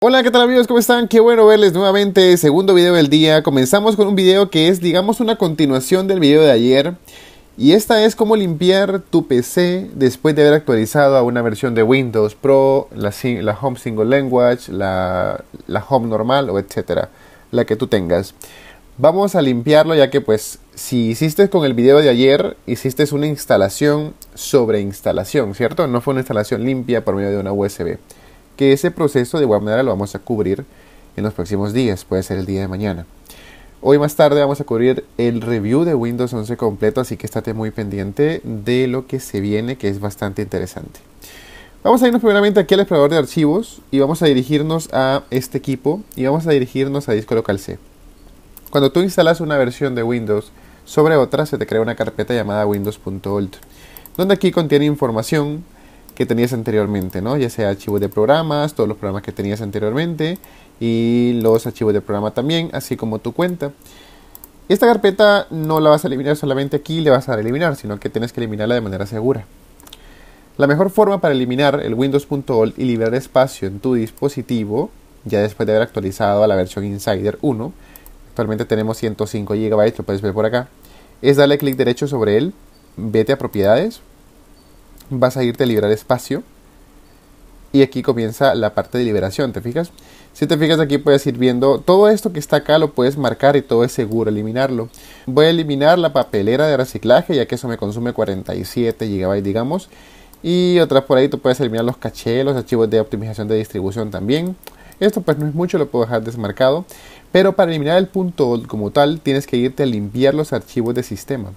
Hola, ¿qué tal amigos? ¿Cómo están? Qué bueno verles nuevamente. Segundo video del día. Comenzamos con un video que es, digamos, una continuación del video de ayer. Y esta es cómo limpiar tu PC después de haber actualizado a una versión de Windows Pro, la, Home Single Language, la, Home normal o etcétera, la que tú tengas. Vamos a limpiarlo ya que pues si hiciste con el video de ayer, hiciste una instalación sobre instalación, ¿cierto? No fue una instalación limpia por medio de una USB que ese proceso de igual manera lo vamos a cubrir en los próximos días, puede ser el día de mañana. Hoy más tarde vamos a cubrir el review de Windows 11 completo, así que estate muy pendiente de lo que se viene, que es bastante interesante. Vamos a irnos primeramente aquí al explorador de archivos y vamos a dirigirnos a este equipo y vamos a dirigirnos a disco local C. Cuando tú instalas una versión de Windows sobre otra, se te crea una carpeta llamada windows.old, donde aquí contiene información que tenías anteriormente, ¿no? Ya sea archivos de programas, todos los programas que tenías anteriormente y los archivos de programa también, así como tu cuenta. Esta carpeta no la vas a eliminar solamente aquí, le vas a dar eliminar, sino que tienes que eliminarla de manera segura. La mejor forma para eliminar el Windows.old y liberar espacio en tu dispositivo, ya después de haber actualizado a la versión Insider 1, actualmente tenemos 105 GB, lo puedes ver por acá, es darle clic derecho sobre él, vete a propiedades, vas a irte a liberar espacio. Y aquí comienza la parte de liberación, ¿te fijas? Si te fijas aquí puedes ir viendo todo esto que está acá lo puedes marcar y todo es seguro eliminarlo. Voy a eliminar la papelera de reciclaje ya que eso me consume 47 GB digamos. Y otras por ahí tú puedes eliminar los caché, los archivos de optimización de distribución también. Esto pues no es mucho, lo puedo dejar desmarcado, pero para eliminar el punto como tal tienes que irte a limpiar los archivos de sistema.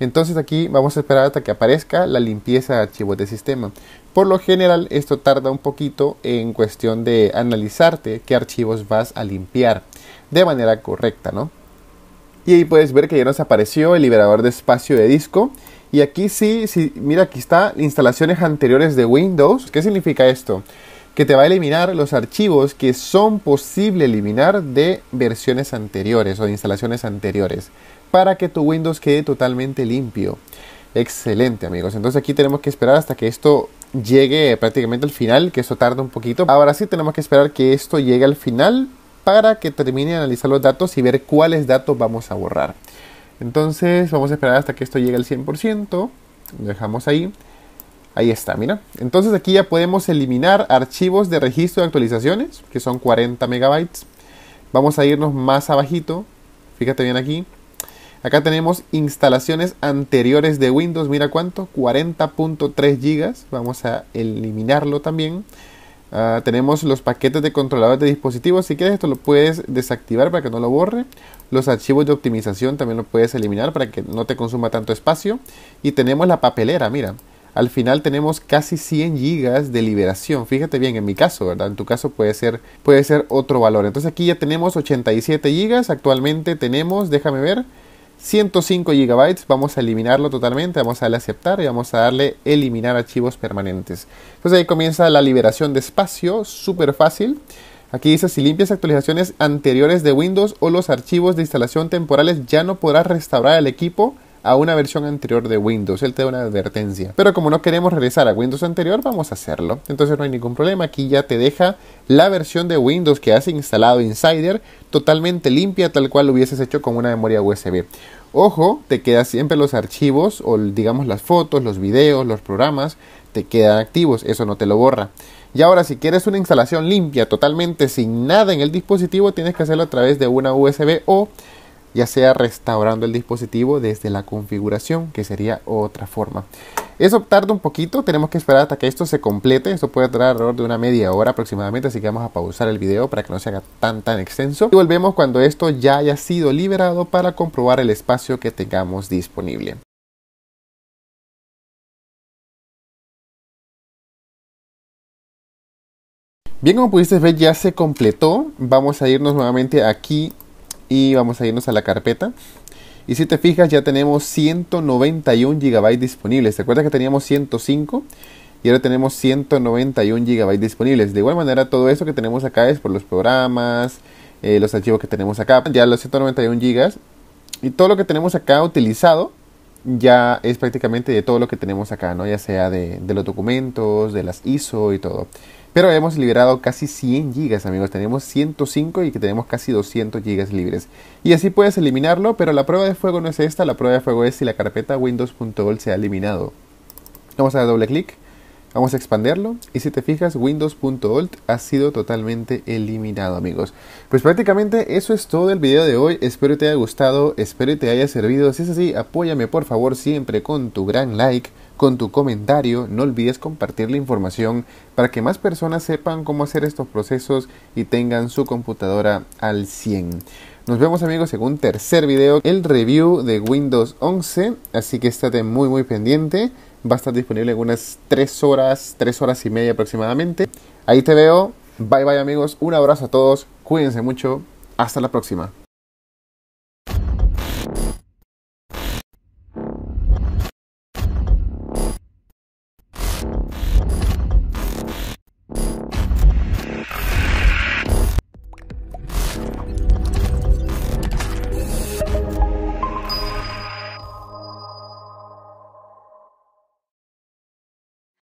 Entonces aquí vamos a esperar hasta que aparezca la limpieza de archivos de sistema. Por lo general esto tarda un poquito en cuestión de analizarte qué archivos vas a limpiar de manera correcta, ¿no? Y ahí puedes ver que ya nos apareció el liberador de espacio de disco. Y aquí sí, sí mira, aquí está instalaciones anteriores de Windows. ¿Qué significa esto? que te va a eliminar los archivos que son posible eliminar de versiones anteriores o de instalaciones anteriores para que tu Windows quede totalmente limpio. Excelente amigos, entonces aquí tenemos que esperar hasta que esto llegue prácticamente al final, que eso tarda un poquito. Ahora sí tenemos que esperar que esto llegue al final para que termine de analizar los datos y ver cuáles datos vamos a borrar. Entonces vamos a esperar hasta que esto llegue al 100%, dejamos ahí Ahí está, mira. Entonces aquí ya podemos eliminar archivos de registro de actualizaciones, que son 40 megabytes. Vamos a irnos más abajito. Fíjate bien aquí. Acá tenemos instalaciones anteriores de Windows. Mira cuánto, 40.3 gigas. Vamos a eliminarlo también. Ah, tenemos los paquetes de controladores de dispositivos. Si quieres, esto lo puedes desactivar para que no lo borre. Los archivos de optimización también lo puedes eliminar para que no te consuma tanto espacio. Y tenemos la papelera, mira al final tenemos casi 100 gigas de liberación. Fíjate bien, en mi caso, ¿verdad? En tu caso puede ser, puede ser otro valor. Entonces aquí ya tenemos 87 gigas. Actualmente tenemos, déjame ver, 105 gigabytes. Vamos a eliminarlo totalmente. Vamos a darle aceptar y vamos a darle eliminar archivos permanentes. Entonces ahí comienza la liberación de espacio, súper fácil. Aquí dice, si limpias actualizaciones anteriores de Windows o los archivos de instalación temporales, ya no podrás restaurar el equipo a una versión anterior de Windows. Él te da una advertencia. Pero como no queremos regresar a Windows anterior, vamos a hacerlo. Entonces no hay ningún problema. Aquí ya te deja la versión de Windows que has instalado Insider totalmente limpia, tal cual lo hubieses hecho con una memoria USB. Ojo, te quedan siempre los archivos o digamos las fotos, los videos, los programas, te quedan activos, eso no te lo borra. Y ahora si quieres una instalación limpia, totalmente sin nada en el dispositivo, tienes que hacerlo a través de una USB o ya sea restaurando el dispositivo desde la configuración, que sería otra forma. Eso tarda un poquito, tenemos que esperar hasta que esto se complete, esto puede tardar alrededor de una media hora aproximadamente, así que vamos a pausar el video para que no se haga tan tan extenso y volvemos cuando esto ya haya sido liberado para comprobar el espacio que tengamos disponible. Bien, como pudiste ver ya se completó, vamos a irnos nuevamente aquí y vamos a irnos a la carpeta. Y si te fijas, ya tenemos 191 GB disponibles. ¿Te acuerdas que teníamos 105? Y ahora tenemos 191 GB disponibles. De igual manera, todo eso que tenemos acá es por los programas, eh, los archivos que tenemos acá. Ya los 191 GB. Y todo lo que tenemos acá utilizado ya es prácticamente de todo lo que tenemos acá, ¿no? Ya sea de, los documentos, de las ISO y todo. Pero hemos liberado casi 100 GB amigos. Tenemos 105 y que tenemos casi 200 GB libres. Y así puedes eliminarlo, pero la prueba de fuego no es esta. La prueba de fuego es si la carpeta windows.old se ha eliminado. Vamos a dar doble clic. Vamos a expandirlo y si te fijas, Windows.old ha sido totalmente eliminado, amigos. Pues prácticamente eso es todo el video de hoy. Espero te haya gustado, espero te haya servido. Si es así, apóyame por favor siempre con tu gran like, con tu comentario. No olvides compartir la información para que más personas sepan cómo hacer estos procesos y tengan su computadora al 100. Nos vemos amigos en un tercer video, el review de Windows 11, así que estate muy muy pendiente va a estar disponible en unas 3 horas, 3 horas y media aproximadamente. Ahí te veo. Bye bye amigos. Un abrazo a todos. Cuídense mucho. Hasta la próxima.